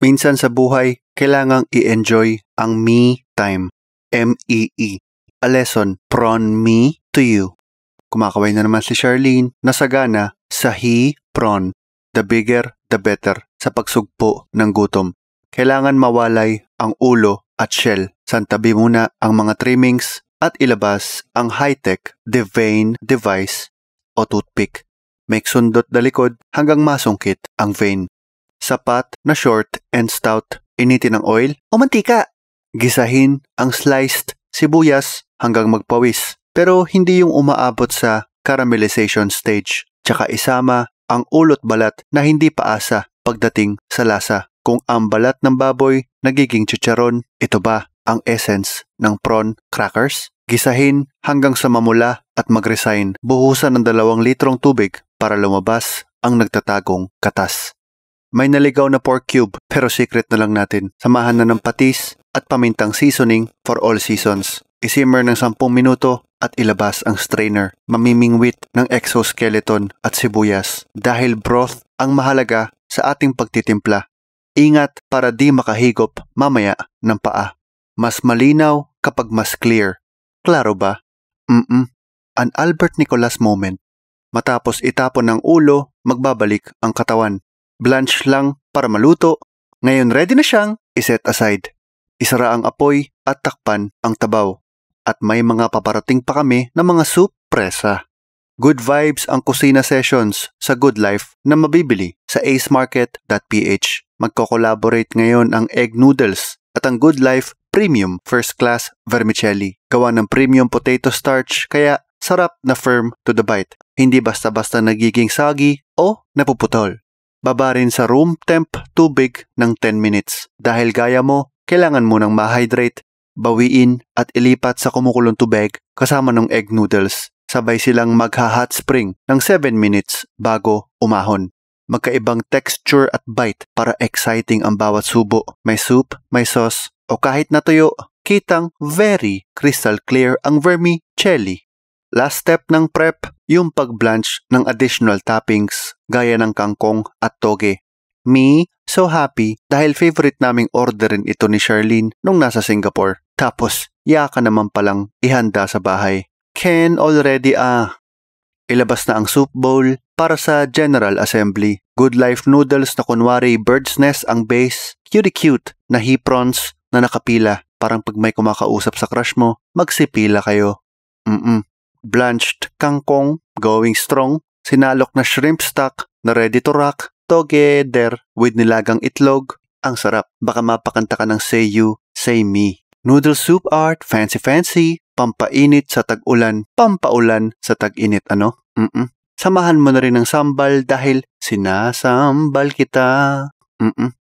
Minsan sa buhay, kailangang i-enjoy ang me time. M-E-E. E. A lesson from me to you. Kumakaway na naman si Charlene na sagana sa he prawn. The bigger, the better sa pagsugpo ng gutom. Kailangan mawalay ang ulo at shell. Santabi muna ang mga trimmings at ilabas ang high-tech vein device o toothpick. Make sundot na likod hanggang masungkit ang vein sapat na short and stout. Initin ang oil o mantika. Gisahin ang sliced sibuyas hanggang magpawis pero hindi yung umaabot sa caramelization stage. Tsaka isama ang ulot balat na hindi paasa pagdating sa lasa. Kung ang balat ng baboy nagiging chicharon, ito ba ang essence ng prawn crackers? Gisahin hanggang sa mamula at mag-resign. Buhusan ng dalawang litrong tubig para lumabas ang nagtatagong katas. May naligaw na pork cube pero secret na lang natin. Samahan na ng patis at pamintang seasoning for all seasons. Isimmer ng 10 minuto at ilabas ang strainer. Mamimingwit ng exoskeleton at sibuyas dahil broth ang mahalaga sa ating pagtitimpla. Ingat para di makahigop mamaya ng paa. Mas malinaw kapag mas clear. Klaro ba? Mm-mm. An Albert Nicolas moment. Matapos itapon ng ulo, magbabalik ang katawan blanch lang para maluto. Ngayon ready na siyang iset aside. Isara ang apoy at takpan ang tabaw. At may mga paparating pa kami na mga soup presa. Good vibes ang kusina sessions sa Good Life na mabibili sa acemarket.ph. Magkokolaborate ngayon ang egg noodles at ang Good Life Premium First Class Vermicelli. Gawa ng premium potato starch kaya sarap na firm to the bite. Hindi basta-basta nagiging sagi o napuputol baba rin sa room temp tubig ng 10 minutes. Dahil gaya mo, kailangan mo ng ma-hydrate, bawiin at ilipat sa kumukulong tubig kasama ng egg noodles. Sabay silang magha-hot spring ng 7 minutes bago umahon. Magkaibang texture at bite para exciting ang bawat subo. May soup, may sauce, o kahit na natuyo, kitang very crystal clear ang vermicelli. Last step ng prep, yung pag-blanch ng additional toppings gaya ng kangkong at toge. Me, so happy dahil favorite naming orderin ito ni Charlene nung nasa Singapore. Tapos, yaka naman palang ihanda sa bahay. Ken already ah. Ilabas na ang soup bowl para sa General Assembly. Good Life noodles na kunwari bird's nest ang base, cutie cute na heprons na nakapila. Parang pag may kumakausap sa crush mo, magsipila kayo. Mm-mm blanched kangkong, going strong, sinalok na shrimp stock na ready to rock, together with nilagang itlog. Ang sarap. Baka mapakanta ka ng Say You, Say Me. Noodle soup art, fancy fancy, pampainit sa tag-ulan, pampaulan sa tag-init ano? Mm-mm. Samahan mo na rin ng sambal dahil sinasambal kita. Mm-mm.